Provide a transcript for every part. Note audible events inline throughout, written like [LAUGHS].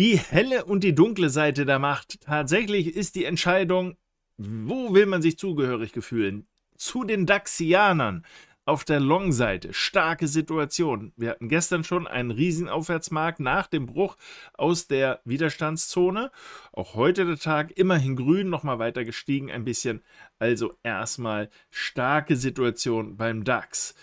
die helle und die dunkle Seite der Macht. Tatsächlich ist die Entscheidung, wo will man sich zugehörig gefühlen? Zu den Daxianern auf der Long-Seite. Starke Situation. Wir hatten gestern schon einen Riesenaufwärtsmarkt nach dem Bruch aus der Widerstandszone. Auch heute der Tag immerhin grün, nochmal weiter gestiegen ein bisschen. Also erstmal starke Situation beim DAX.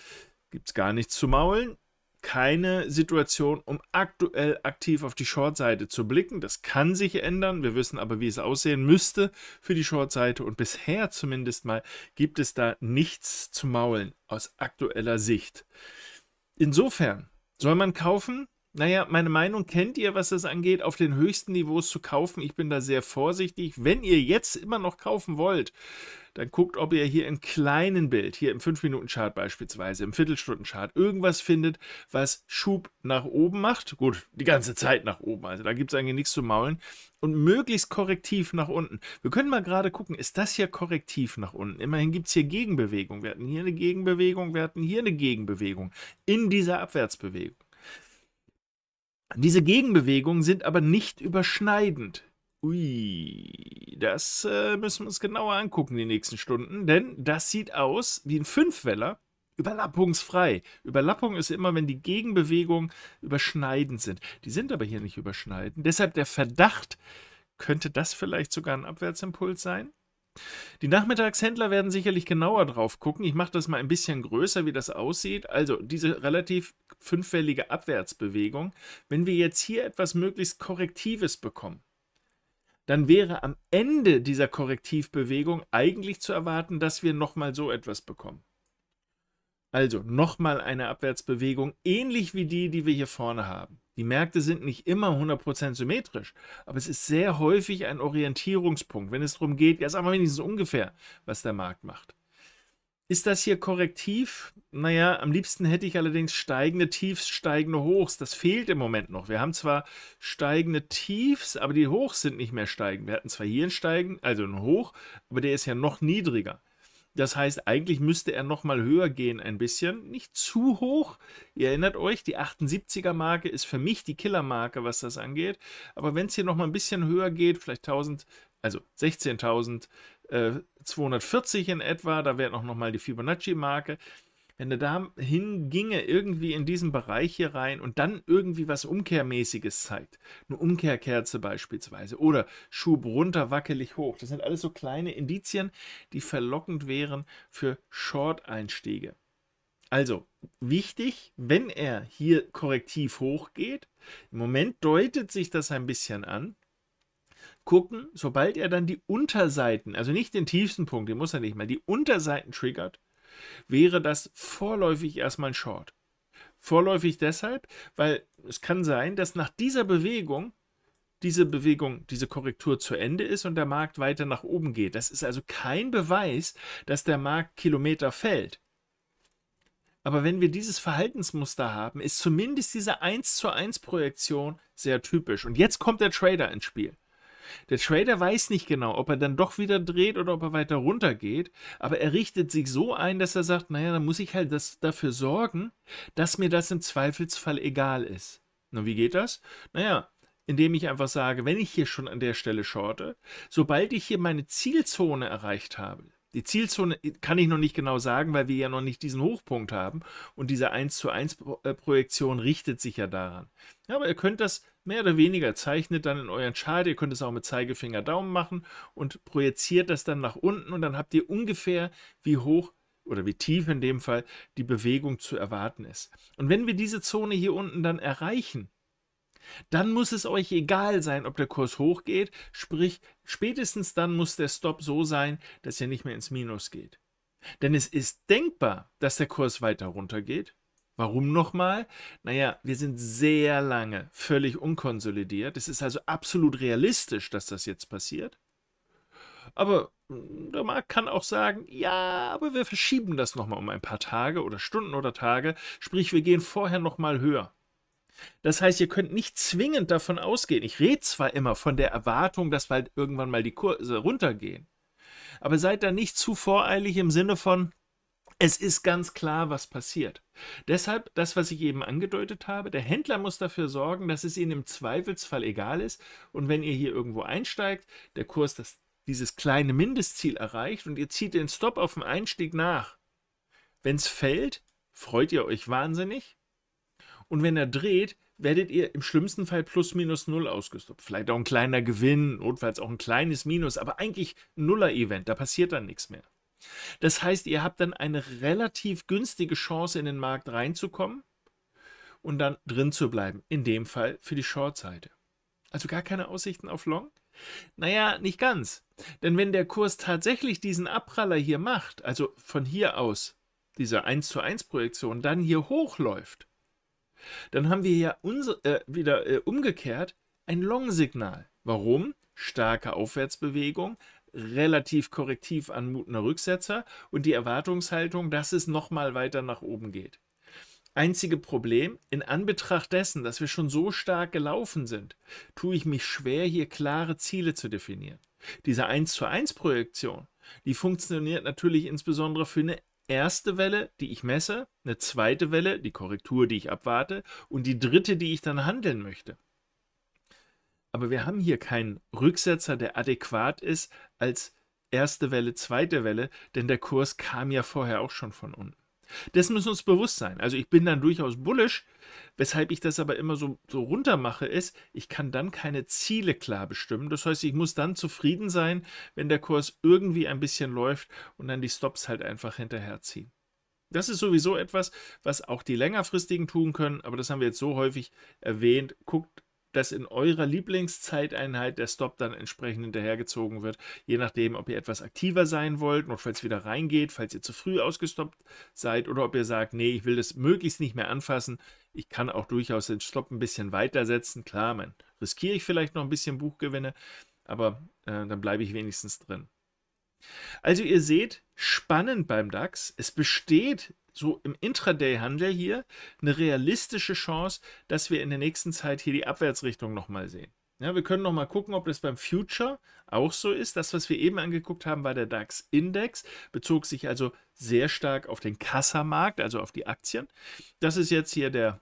Gibt es gar nichts zu maulen keine Situation, um aktuell aktiv auf die Short-Seite zu blicken. Das kann sich ändern. Wir wissen aber, wie es aussehen müsste für die Short-Seite. Und bisher zumindest mal gibt es da nichts zu maulen aus aktueller Sicht. Insofern soll man kaufen, naja, meine Meinung kennt ihr, was das angeht, auf den höchsten Niveaus zu kaufen. Ich bin da sehr vorsichtig. Wenn ihr jetzt immer noch kaufen wollt, dann guckt, ob ihr hier im kleinen Bild, hier im 5-Minuten-Chart beispielsweise, im Viertelstunden-Chart, irgendwas findet, was Schub nach oben macht. Gut, die ganze Zeit nach oben, also da gibt es eigentlich nichts zu maulen. Und möglichst korrektiv nach unten. Wir können mal gerade gucken, ist das hier korrektiv nach unten? Immerhin gibt es hier Gegenbewegung. Wir hatten hier eine Gegenbewegung, wir hatten hier eine Gegenbewegung in dieser Abwärtsbewegung. Diese Gegenbewegungen sind aber nicht überschneidend. Ui, das äh, müssen wir uns genauer angucken die nächsten Stunden, denn das sieht aus wie ein Fünfweller, überlappungsfrei. Überlappung ist immer, wenn die Gegenbewegungen überschneidend sind. Die sind aber hier nicht überschneidend. Deshalb der Verdacht, könnte das vielleicht sogar ein Abwärtsimpuls sein? Die Nachmittagshändler werden sicherlich genauer drauf gucken. Ich mache das mal ein bisschen größer, wie das aussieht. Also diese relativ fünffällige Abwärtsbewegung. Wenn wir jetzt hier etwas möglichst Korrektives bekommen, dann wäre am Ende dieser Korrektivbewegung eigentlich zu erwarten, dass wir nochmal so etwas bekommen. Also nochmal eine Abwärtsbewegung, ähnlich wie die, die wir hier vorne haben. Die Märkte sind nicht immer 100% symmetrisch, aber es ist sehr häufig ein Orientierungspunkt, wenn es darum geht, ja, sagen wir wenigstens ungefähr, was der Markt macht. Ist das hier korrektiv? Naja, am liebsten hätte ich allerdings steigende Tiefs, steigende Hochs. Das fehlt im Moment noch. Wir haben zwar steigende Tiefs, aber die Hochs sind nicht mehr steigend. Wir hatten zwar hier einen Steigen, also einen Hoch, aber der ist ja noch niedriger. Das heißt, eigentlich müsste er nochmal höher gehen ein bisschen. Nicht zu hoch. Ihr erinnert euch, die 78er-Marke ist für mich die Killer-Marke, was das angeht. Aber wenn es hier nochmal ein bisschen höher geht, vielleicht 1000, also 16.240 äh, in etwa, da wäre auch nochmal die Fibonacci-Marke, wenn er da hinginge, irgendwie in diesen Bereich hier rein und dann irgendwie was Umkehrmäßiges zeigt, eine Umkehrkerze beispielsweise oder Schub runter, wackelig hoch, das sind alles so kleine Indizien, die verlockend wären für Short-Einstiege. Also, wichtig, wenn er hier korrektiv hochgeht, im Moment deutet sich das ein bisschen an, gucken, sobald er dann die Unterseiten, also nicht den tiefsten Punkt, den muss er nicht mal, die Unterseiten triggert, wäre das vorläufig erstmal ein Short. Vorläufig deshalb, weil es kann sein, dass nach dieser Bewegung diese Bewegung, diese Korrektur zu Ende ist und der Markt weiter nach oben geht. Das ist also kein Beweis, dass der Markt Kilometer fällt. Aber wenn wir dieses Verhaltensmuster haben, ist zumindest diese 1 zu 1 Projektion sehr typisch. Und jetzt kommt der Trader ins Spiel. Der Trader weiß nicht genau, ob er dann doch wieder dreht oder ob er weiter runter geht, aber er richtet sich so ein, dass er sagt, naja, dann muss ich halt das, dafür sorgen, dass mir das im Zweifelsfall egal ist. Na, wie geht das? Naja, indem ich einfach sage, wenn ich hier schon an der Stelle shorte, sobald ich hier meine Zielzone erreicht habe, die Zielzone äh, kann ich noch nicht genau sagen, weil wir ja noch nicht diesen Hochpunkt haben. Und diese 1 zu 1 äh, Projektion richtet sich ja daran. Ja, aber ihr könnt das mehr oder weniger, zeichnet dann in euren Chart, ihr könnt es auch mit Zeigefinger Daumen machen und projiziert das dann nach unten und dann habt ihr ungefähr, wie hoch oder wie tief in dem Fall die Bewegung zu erwarten ist. Und wenn wir diese Zone hier unten dann erreichen, dann muss es euch egal sein, ob der Kurs hochgeht, sprich spätestens dann muss der Stop so sein, dass er nicht mehr ins Minus geht. Denn es ist denkbar, dass der Kurs weiter runtergeht. Warum nochmal? Naja, wir sind sehr lange völlig unkonsolidiert. Es ist also absolut realistisch, dass das jetzt passiert. Aber hm, der Markt kann auch sagen, ja, aber wir verschieben das nochmal um ein paar Tage oder Stunden oder Tage. Sprich, wir gehen vorher nochmal höher. Das heißt, ihr könnt nicht zwingend davon ausgehen. Ich rede zwar immer von der Erwartung, dass bald irgendwann mal die Kurse runtergehen, aber seid da nicht zu voreilig im Sinne von, es ist ganz klar, was passiert. Deshalb das, was ich eben angedeutet habe, der Händler muss dafür sorgen, dass es Ihnen im Zweifelsfall egal ist. Und wenn ihr hier irgendwo einsteigt, der Kurs das, dieses kleine Mindestziel erreicht und ihr zieht den Stop auf dem Einstieg nach. Wenn es fällt, freut ihr euch wahnsinnig. Und wenn er dreht, werdet ihr im schlimmsten Fall plus minus null ausgestoppt. Vielleicht auch ein kleiner Gewinn, notfalls auch ein kleines Minus, aber eigentlich Nuller-Event, da passiert dann nichts mehr. Das heißt, ihr habt dann eine relativ günstige Chance, in den Markt reinzukommen und dann drin zu bleiben. In dem Fall für die Short-Seite. Also gar keine Aussichten auf Long? Naja, nicht ganz. Denn wenn der Kurs tatsächlich diesen Abpraller hier macht, also von hier aus, dieser 1 zu 1 Projektion, dann hier hochläuft, dann haben wir ja unser, äh, wieder äh, umgekehrt ein Long-Signal. Warum? Starke Aufwärtsbewegung, relativ korrektiv anmutender Rücksetzer und die Erwartungshaltung, dass es nochmal weiter nach oben geht. Einzige Problem, in Anbetracht dessen, dass wir schon so stark gelaufen sind, tue ich mich schwer, hier klare Ziele zu definieren. Diese 1 zu 1 Projektion, die funktioniert natürlich insbesondere für eine erste Welle, die ich messe, eine zweite Welle, die Korrektur, die ich abwarte und die dritte, die ich dann handeln möchte. Aber wir haben hier keinen Rücksetzer, der adäquat ist als erste Welle, zweite Welle, denn der Kurs kam ja vorher auch schon von unten. Das müssen wir uns bewusst sein. Also ich bin dann durchaus bullisch. Weshalb ich das aber immer so, so runter mache, ist, ich kann dann keine Ziele klar bestimmen. Das heißt, ich muss dann zufrieden sein, wenn der Kurs irgendwie ein bisschen läuft und dann die Stops halt einfach hinterherziehen. Das ist sowieso etwas, was auch die längerfristigen tun können, aber das haben wir jetzt so häufig erwähnt. Guckt dass in eurer Lieblingszeiteinheit der Stop dann entsprechend hinterhergezogen wird, je nachdem, ob ihr etwas aktiver sein wollt, notfalls wieder reingeht, falls ihr zu früh ausgestoppt seid oder ob ihr sagt, nee, ich will das möglichst nicht mehr anfassen, ich kann auch durchaus den Stop ein bisschen weitersetzen, klar, man riskiere ich vielleicht noch ein bisschen Buchgewinne, aber äh, dann bleibe ich wenigstens drin. Also ihr seht, spannend beim DAX, es besteht so im Intraday-Handel hier eine realistische Chance, dass wir in der nächsten Zeit hier die Abwärtsrichtung nochmal sehen. Ja, wir können nochmal gucken, ob das beim Future auch so ist. Das, was wir eben angeguckt haben, war der DAX-Index, bezog sich also sehr stark auf den Kassamarkt, also auf die Aktien. Das ist jetzt hier der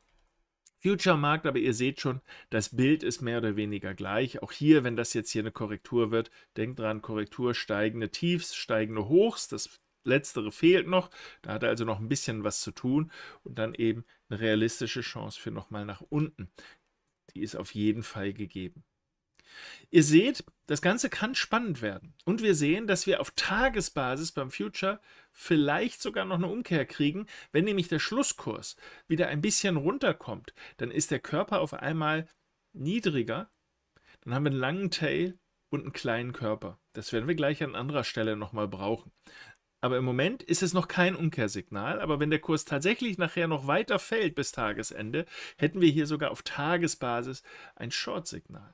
Future-Markt, aber ihr seht schon, das Bild ist mehr oder weniger gleich. Auch hier, wenn das jetzt hier eine Korrektur wird, denkt dran, Korrektur, steigende Tiefs, steigende Hochs, das letztere fehlt noch. Da hat er also noch ein bisschen was zu tun und dann eben eine realistische Chance für nochmal nach unten. Die ist auf jeden Fall gegeben. Ihr seht, das Ganze kann spannend werden. Und wir sehen, dass wir auf Tagesbasis beim Future vielleicht sogar noch eine Umkehr kriegen. Wenn nämlich der Schlusskurs wieder ein bisschen runterkommt, dann ist der Körper auf einmal niedriger. Dann haben wir einen langen Tail und einen kleinen Körper. Das werden wir gleich an anderer Stelle nochmal brauchen. Aber im Moment ist es noch kein Umkehrsignal. Aber wenn der Kurs tatsächlich nachher noch weiter fällt bis Tagesende, hätten wir hier sogar auf Tagesbasis ein Short-Signal.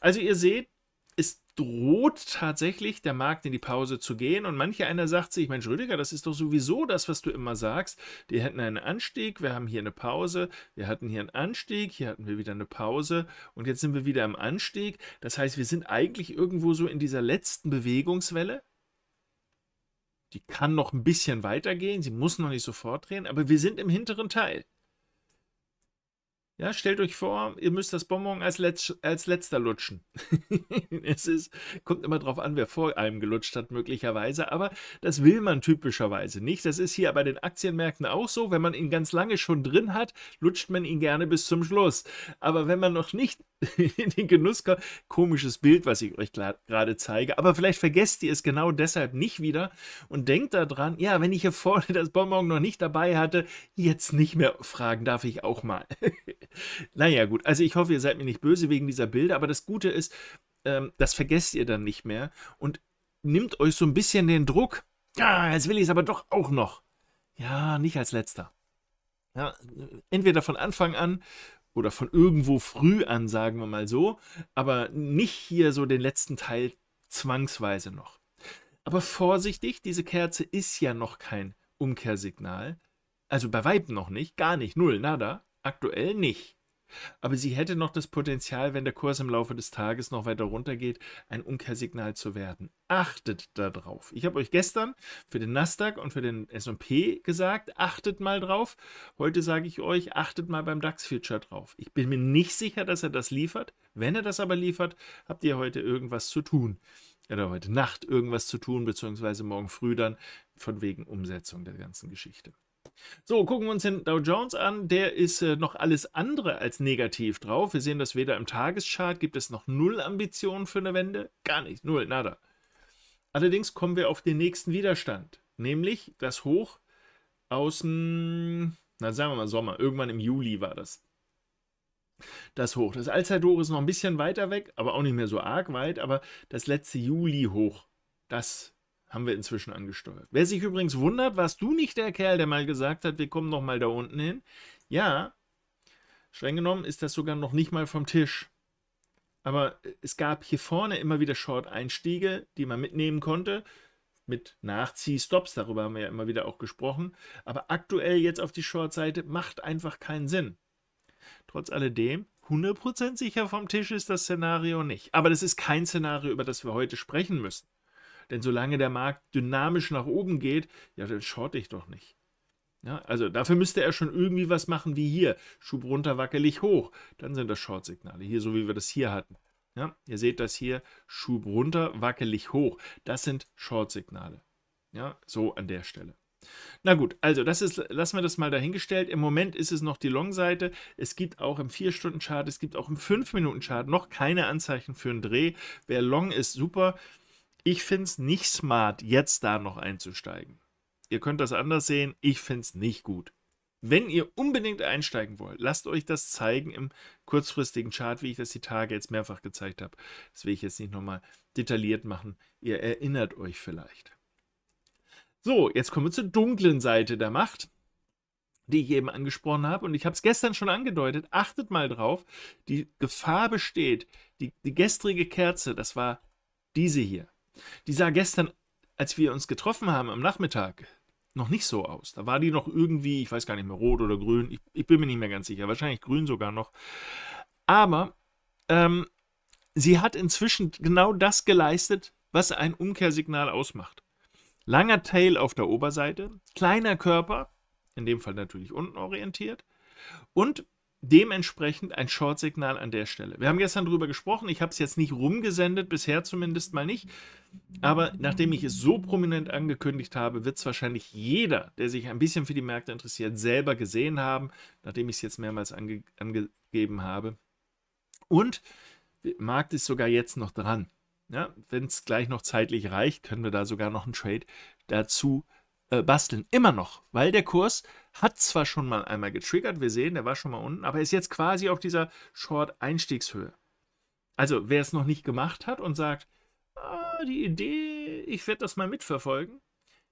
Also ihr seht, es droht tatsächlich der Markt in die Pause zu gehen und mancher einer sagt sich, Mensch Rüdiger, das ist doch sowieso das, was du immer sagst. Wir hätten einen Anstieg, wir haben hier eine Pause, wir hatten hier einen Anstieg, hier hatten wir wieder eine Pause und jetzt sind wir wieder im Anstieg. Das heißt, wir sind eigentlich irgendwo so in dieser letzten Bewegungswelle, die kann noch ein bisschen weitergehen, sie muss noch nicht sofort drehen, aber wir sind im hinteren Teil. Ja, stellt euch vor, ihr müsst das Bonbon als, Letz als letzter lutschen. [LAUGHS] es ist, kommt immer darauf an, wer vor einem gelutscht hat, möglicherweise, aber das will man typischerweise nicht. Das ist hier bei den Aktienmärkten auch so. Wenn man ihn ganz lange schon drin hat, lutscht man ihn gerne bis zum Schluss. Aber wenn man noch nicht in [LAUGHS] den Genuss kommt. Komisches Bild, was ich euch gerade zeige. Aber vielleicht vergesst ihr es genau deshalb nicht wieder und denkt daran, ja, wenn ich hier vorne das Bonbon noch nicht dabei hatte, jetzt nicht mehr fragen, darf ich auch mal. [LAUGHS] naja, gut. Also ich hoffe, ihr seid mir nicht böse wegen dieser Bilder, aber das Gute ist, ähm, das vergesst ihr dann nicht mehr und nimmt euch so ein bisschen den Druck. Ja, jetzt will ich es aber doch auch noch. Ja, nicht als letzter. Ja, äh, entweder von Anfang an oder von irgendwo früh an, sagen wir mal so, aber nicht hier so den letzten Teil zwangsweise noch. Aber vorsichtig, diese Kerze ist ja noch kein Umkehrsignal. Also bei Weib noch nicht, gar nicht, null, nada, aktuell nicht. Aber sie hätte noch das Potenzial, wenn der Kurs im Laufe des Tages noch weiter runtergeht, ein Umkehrsignal zu werden. Achtet darauf. Ich habe euch gestern für den Nasdaq und für den SP gesagt, achtet mal drauf. Heute sage ich euch, achtet mal beim DAX-Future drauf. Ich bin mir nicht sicher, dass er das liefert. Wenn er das aber liefert, habt ihr heute irgendwas zu tun. Oder heute Nacht irgendwas zu tun, beziehungsweise morgen früh dann von wegen Umsetzung der ganzen Geschichte. So, gucken wir uns den Dow Jones an. Der ist äh, noch alles andere als negativ drauf. Wir sehen das weder im Tageschart, gibt es noch null Ambitionen für eine Wende. Gar nicht, null, nada. Allerdings kommen wir auf den nächsten Widerstand, nämlich das Hoch aus dem, na sagen wir mal Sommer, irgendwann im Juli war das. Das Hoch. Das Allzeithoch ist noch ein bisschen weiter weg, aber auch nicht mehr so arg weit, aber das letzte Juli-Hoch, das haben wir inzwischen angesteuert. Wer sich übrigens wundert, warst du nicht der Kerl, der mal gesagt hat, wir kommen nochmal da unten hin? Ja, streng genommen ist das sogar noch nicht mal vom Tisch. Aber äh, es gab hier vorne immer wieder Short-Einstiege, die man mitnehmen konnte, mit Nachzieh-Stops, darüber haben wir ja immer wieder auch gesprochen. Aber aktuell jetzt auf die Short-Seite macht einfach keinen Sinn. Trotz alledem, 100% sicher vom Tisch ist das Szenario nicht. Aber das ist kein Szenario, über das wir heute sprechen müssen. Denn solange der Markt dynamisch nach oben geht, ja, dann short ich doch nicht. Ja, also dafür müsste er schon irgendwie was machen wie hier. Schub runter, wackelig hoch. Dann sind das Short-Signale. Hier, so wie wir das hier hatten. Ja, ihr seht das hier, Schub runter, wackelig hoch. Das sind Short-Signale. Ja, so an der Stelle. Na gut, also das ist, lassen wir das mal dahingestellt. Im Moment ist es noch die Long-Seite. Es gibt auch im 4-Stunden-Chart, es gibt auch im 5-Minuten-Chart noch keine Anzeichen für einen Dreh. Wer Long ist, super. Ich finde es nicht smart, jetzt da noch einzusteigen. Ihr könnt das anders sehen. Ich finde es nicht gut. Wenn ihr unbedingt einsteigen wollt, lasst euch das zeigen im kurzfristigen Chart, wie ich das die Tage jetzt mehrfach gezeigt habe. Das will ich jetzt nicht nochmal detailliert machen. Ihr erinnert euch vielleicht. So, jetzt kommen wir zur dunklen Seite der Macht, die ich eben angesprochen habe. Und ich habe es gestern schon angedeutet. Achtet mal drauf, die Gefahr besteht. Die, die gestrige Kerze, das war diese hier. Die sah gestern, als wir uns getroffen haben am Nachmittag, noch nicht so aus. Da war die noch irgendwie, ich weiß gar nicht mehr, rot oder grün. Ich, ich bin mir nicht mehr ganz sicher. Wahrscheinlich grün sogar noch. Aber ähm, sie hat inzwischen genau das geleistet, was ein Umkehrsignal ausmacht. Langer Tail auf der Oberseite, kleiner Körper, in dem Fall natürlich unten orientiert, und dementsprechend ein Short-Signal an der Stelle. Wir haben gestern darüber gesprochen, ich habe es jetzt nicht rumgesendet, bisher zumindest mal nicht. Aber nachdem ich es so prominent angekündigt habe, wird es wahrscheinlich jeder, der sich ein bisschen für die Märkte interessiert, selber gesehen haben, nachdem ich es jetzt mehrmals ange angegeben habe. Und der Markt ist sogar jetzt noch dran. Ja, Wenn es gleich noch zeitlich reicht, können wir da sogar noch einen Trade dazu machen äh, basteln. Immer noch, weil der Kurs hat zwar schon mal einmal getriggert, wir sehen, der war schon mal unten, aber ist jetzt quasi auf dieser Short-Einstiegshöhe. Also, wer es noch nicht gemacht hat und sagt, ah, die Idee, ich werde das mal mitverfolgen,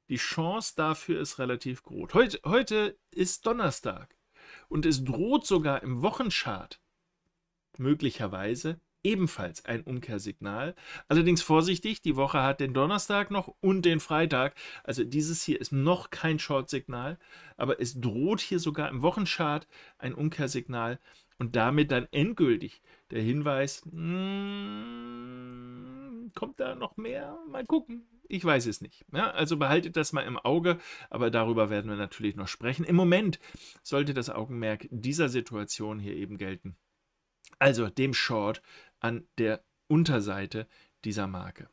die Chance dafür ist relativ groß. Heute, heute ist Donnerstag und es droht sogar im Wochenchart möglicherweise ebenfalls ein Umkehrsignal. Allerdings vorsichtig, die Woche hat den Donnerstag noch und den Freitag. Also dieses hier ist noch kein Short-Signal, aber es droht hier sogar im Wochenchart ein Umkehrsignal und damit dann endgültig der Hinweis, mh, hm, kommt da noch mehr? Mal gucken. Ich weiß es nicht. Ja, also behaltet das mal im Auge, aber darüber werden wir natürlich noch sprechen. Im Moment sollte das Augenmerk dieser Situation hier eben gelten also dem Short an der Unterseite dieser Marke.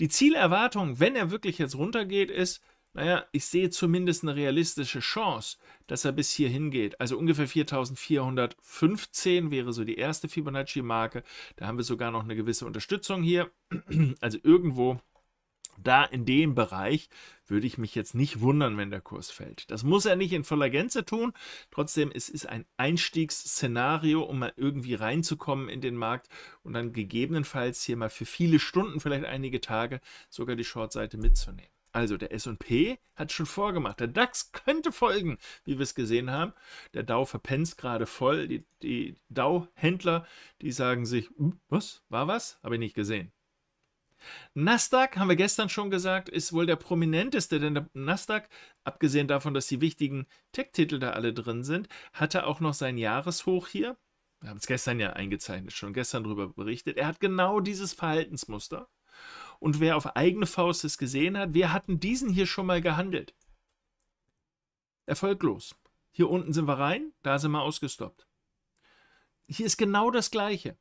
Die Zielerwartung, wenn er wirklich jetzt runtergeht, ist, naja, ich sehe zumindest eine realistische Chance, dass er bis hier hingeht. Also ungefähr 4415 wäre so die erste Fibonacci-Marke. Da haben wir sogar noch eine gewisse Unterstützung hier. [CLEARS THROAT] Also irgendwo da in dem Bereich würde ich mich jetzt nicht wundern, wenn der Kurs fällt. Das muss er nicht in voller Gänze tun. Trotzdem, es ist ein Einstiegsszenario, um mal irgendwie reinzukommen in den Markt und dann gegebenenfalls hier mal für viele Stunden, vielleicht einige Tage, sogar die Shortseite mitzunehmen. Also der S&P hat schon vorgemacht. Der DAX könnte folgen, wie wir es gesehen haben. Der Dow verpennt gerade voll. Die, die Dow-Händler, die sagen sich, hm, was, war was? Habe ich nicht gesehen. Nasdaq, haben wir gestern schon gesagt, ist wohl der prominenteste, denn der Nasdaq, abgesehen davon, dass die wichtigen Tech-Titel da alle drin sind, hatte auch noch sein Jahreshoch hier. Wir haben es gestern ja eingezeichnet, schon gestern darüber berichtet. Er hat genau dieses Verhaltensmuster. Und wer auf eigene Faust es gesehen hat, wir hatten diesen hier schon mal gehandelt. Erfolglos. Hier unten sind wir rein, da sind wir ausgestoppt. Hier ist genau das Gleiche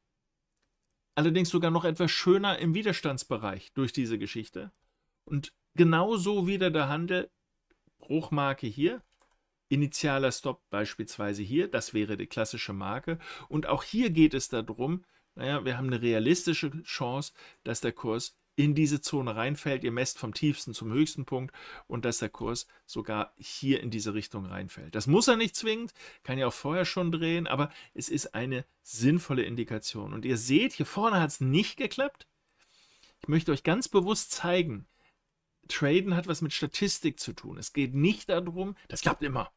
allerdings sogar noch etwas schöner im Widerstandsbereich durch diese Geschichte. Und genauso wieder der Handel, Bruchmarke hier, initialer Stop beispielsweise hier, das wäre die klassische Marke. Und auch hier geht es darum, naja, wir haben eine realistische Chance, dass der Kurs in diese Zone reinfällt. Ihr messt vom tiefsten zum höchsten Punkt und dass der Kurs sogar hier in diese Richtung reinfällt. Das muss er nicht zwingend, kann ja auch vorher schon drehen, aber es ist eine sinnvolle Indikation. Und ihr seht, hier vorne hat es nicht geklappt. Ich möchte euch ganz bewusst zeigen, Traden hat was mit Statistik zu tun. Es geht nicht darum, das klappt immer.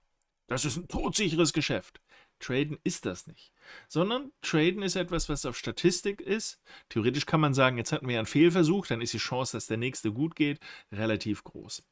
Das ist ein todsicheres Geschäft. Traden ist das nicht. Sondern Traden ist etwas, was auf Statistik ist. Theoretisch kann man sagen, jetzt hatten wir einen Fehlversuch, dann ist die Chance, dass der nächste gut geht, relativ groß.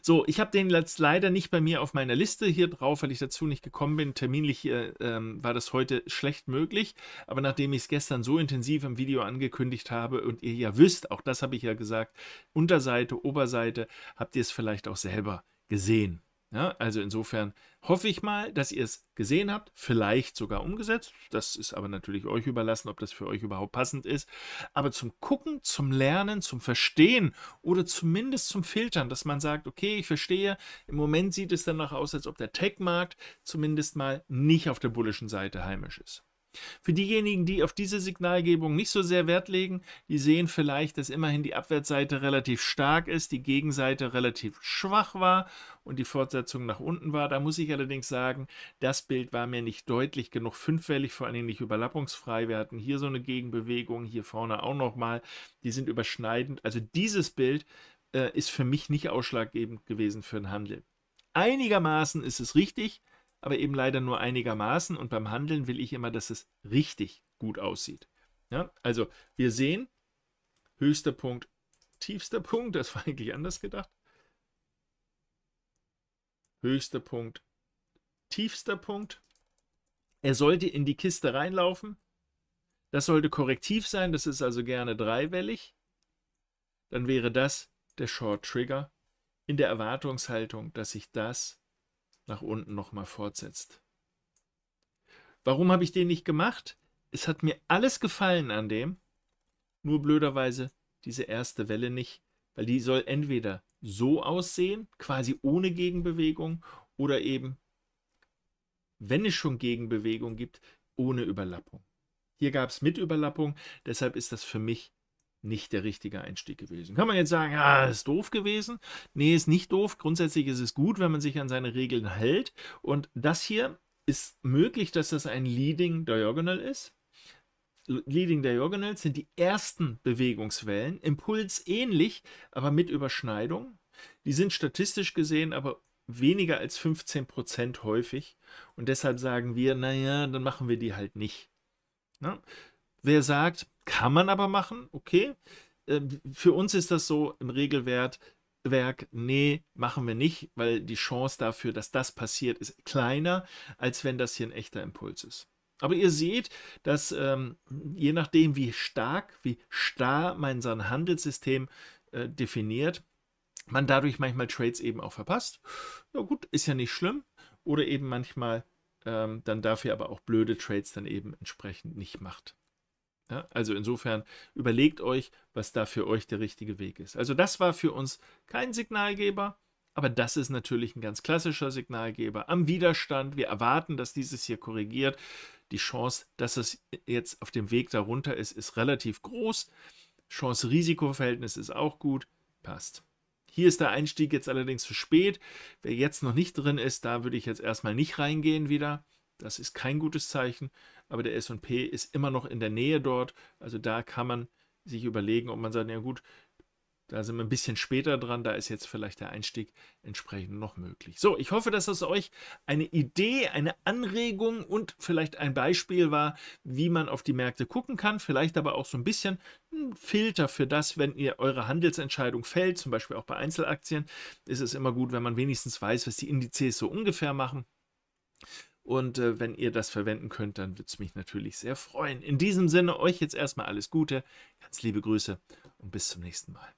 So, ich habe den jetzt leider nicht bei mir auf meiner Liste hier drauf, weil ich dazu nicht gekommen bin. Terminlich äh, war das heute schlecht möglich, aber nachdem ich es gestern so intensiv im Video angekündigt habe und ihr ja wisst, auch das habe ich ja gesagt, Unterseite, Oberseite, habt ihr es vielleicht auch selber gesehen. Ja, also insofern hoffe ich mal, dass ihr es gesehen habt, vielleicht sogar umgesetzt. Das ist aber natürlich euch überlassen, ob das für euch überhaupt passend ist. Aber zum Gucken, zum Lernen, zum Verstehen oder zumindest zum Filtern, dass man sagt, okay, ich verstehe, im Moment sieht es danach aus, als ob der Tech-Markt zumindest mal nicht auf der bullischen Seite heimisch ist. Für diejenigen, die auf diese Signalgebung nicht so sehr Wert legen, die sehen vielleicht, dass immerhin die Abwärtsseite relativ stark ist, die Gegenseite relativ schwach war und die Fortsetzung nach unten war. Da muss ich allerdings sagen, das Bild war mir nicht deutlich genug fünffällig, vor allem nicht überlappungsfrei. Wir hatten hier so eine Gegenbewegung, hier vorne auch nochmal. Die sind überschneidend. Also dieses Bild äh, ist für mich nicht ausschlaggebend gewesen für einen Handel. Einigermaßen ist es richtig, aber eben leider nur einigermaßen. Und beim Handeln will ich immer, dass es richtig gut aussieht. Ja, also wir sehen, höchster Punkt, tiefster [LAUGHS] Punkt, das war eigentlich anders gedacht. Höchster Punkt, tiefster Punkt. Er sollte in die Kiste reinlaufen. Das sollte korrektiv sein, das ist also gerne dreiwellig. Dann wäre das der Short Trigger in der Erwartungshaltung, dass sich das nach unten nochmal fortsetzt. Warum habe ich den nicht gemacht? Es hat mir alles gefallen an dem, nur blöderweise diese erste Welle nicht, weil die soll entweder so aussehen, quasi ohne Gegenbewegung, oder eben, wenn es schon Gegenbewegung gibt, ohne Überlappung. Hier gab es mit Überlappung, deshalb ist das für mich nicht der richtige Einstieg gewesen. Kann man jetzt sagen, ja, ist doof gewesen? Nee, ist nicht doof. Grundsätzlich ist es gut, wenn man sich an seine Regeln hält. Und das hier ist möglich, dass das ein Leading Diagonal ist. Leading Diagonals sind die ersten Bewegungswellen, Impuls ähnlich, aber mit Überschneidung. Die sind statistisch gesehen aber weniger als 15% häufig und deshalb sagen wir, naja, dann machen wir die halt nicht. Ne? Wer sagt, kann man aber machen, okay. Ähm, für uns ist das so im Regelwert, Werk, nee, machen wir nicht, weil die Chance dafür, dass das passiert, ist kleiner, als wenn das hier ein echter Impuls ist. Aber ihr seht, dass ähm, je nachdem, wie stark, wie starr man sein Handelssystem äh, definiert, man dadurch manchmal Trades eben auch verpasst. Ja gut, ist ja nicht schlimm. Oder eben manchmal ähm, dann dafür aber auch blöde Trades dann eben entsprechend nicht macht. Ja, also insofern überlegt euch, was da für euch der richtige Weg ist. Also das war für uns kein Signalgeber, aber das ist natürlich ein ganz klassischer Signalgeber am Widerstand. Wir erwarten, dass dieses hier korrigiert. Die Chance, dass es jetzt auf dem Weg darunter ist, ist relativ groß. Chance-Risiko-Verhältnis ist auch gut. Passt. Hier ist der Einstieg jetzt allerdings zu spät. Wer jetzt noch nicht drin ist, da würde ich jetzt erstmal nicht reingehen wieder. Das ist kein gutes Zeichen, aber der SP ist immer noch in der Nähe dort. Also da kann man sich überlegen, ob man sagt, ja gut, da sind wir ein bisschen später dran, da ist jetzt vielleicht der Einstieg entsprechend noch möglich. So, ich hoffe, dass das euch eine Idee, eine Anregung und vielleicht ein Beispiel war, wie man auf die Märkte gucken kann. Vielleicht aber auch so ein bisschen ein Filter für das, wenn ihr eure Handelsentscheidung fällt, zum Beispiel auch bei Einzelaktien, ist es immer gut, wenn man wenigstens weiß, was die Indizes so ungefähr machen. Und äh, wenn ihr das verwenden könnt, dann würde es mich natürlich sehr freuen. In diesem Sinne, euch jetzt erstmal alles Gute, ganz liebe Grüße und bis zum nächsten Mal.